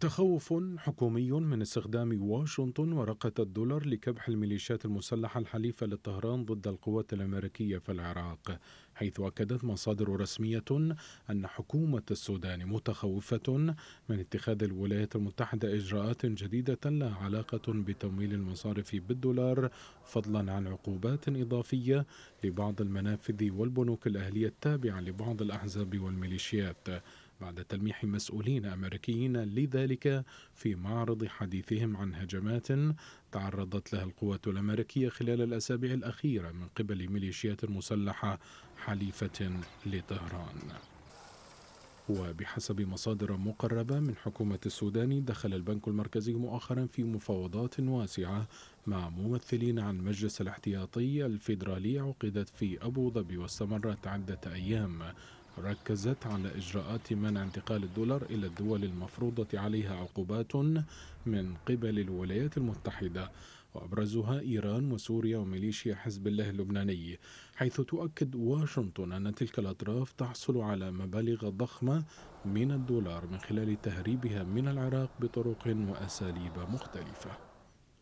تخوف حكومي من استخدام واشنطن ورقة الدولار لكبح الميليشيات المسلحة الحليفة لطهران ضد القوات الأمريكية في العراق حيث أكدت مصادر رسمية أن حكومة السودان متخوفة من اتخاذ الولايات المتحدة إجراءات جديدة لا علاقة بتمويل المصارف بالدولار فضلا عن عقوبات إضافية لبعض المنافذ والبنوك الأهلية التابعة لبعض الأحزاب والميليشيات بعد تلميح مسؤولين أمريكيين لذلك في معرض حديثهم عن هجمات تعرضت لها القوات الأمريكية خلال الأسابيع الأخيرة من قبل ميليشيات مسلحة حليفة لطهران وبحسب مصادر مقربة من حكومة السودان دخل البنك المركزي مؤخرا في مفاوضات واسعة مع ممثلين عن مجلس الاحتياطي الفيدرالي عقدت في أبو ظبي واستمرت عدة أيام ركزت على إجراءات منع انتقال الدولار إلى الدول المفروضة عليها عقوبات من قبل الولايات المتحدة وأبرزها إيران وسوريا وميليشيا حزب الله اللبناني حيث تؤكد واشنطن أن تلك الأطراف تحصل على مبالغ ضخمة من الدولار من خلال تهريبها من العراق بطرق وأساليب مختلفة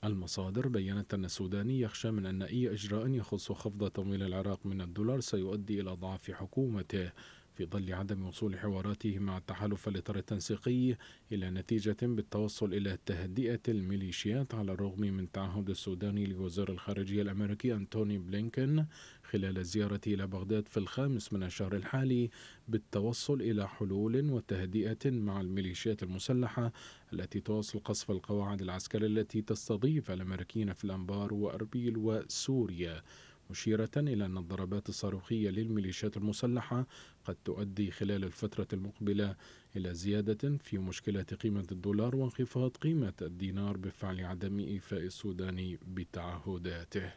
المصادر بيّنت أن السوداني يخشى من أن أي إجراء يخص خفض تمويل العراق من الدولار سيؤدي إلى ضعف حكومته في ظل عدم وصول حواراته مع التحالف الإطار التنسيقي إلى نتيجة بالتوصل إلى تهدئة الميليشيات على الرغم من تعهد السوداني لوزير الخارجية الأمريكي أنتوني بلينكن خلال زيارته إلى بغداد في الخامس من الشهر الحالي بالتوصل إلى حلول وتهدئة مع الميليشيات المسلحة التي تواصل قصف القواعد العسكرية التي تستضيف الأمريكيين في الأنبار وأربيل وسوريا مشيرة إلى أن الضربات الصاروخية للميليشيات المسلحة قد تؤدي خلال الفترة المقبلة إلى زيادة في مشكلة قيمة الدولار وانخفاض قيمة الدينار بفعل عدم إيفاء السودان بتعهداته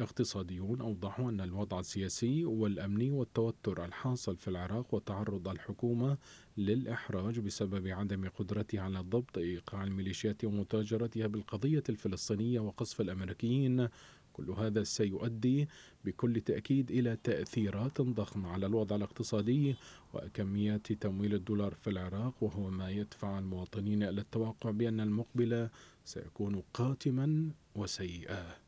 اقتصاديون أوضحوا أن الوضع السياسي والأمني والتوتر الحاصل في العراق وتعرض الحكومة للإحراج بسبب عدم قدرتها على ضبط إيقاع الميليشيات ومتاجرتها بالقضية الفلسطينية وقصف الأمريكيين كل هذا سيؤدي بكل تأكيد إلى تأثيرات ضخمة على الوضع الاقتصادي وكميات تمويل الدولار في العراق وهو ما يدفع المواطنين إلى التوقع بأن المقبل سيكون قاتما وسيئا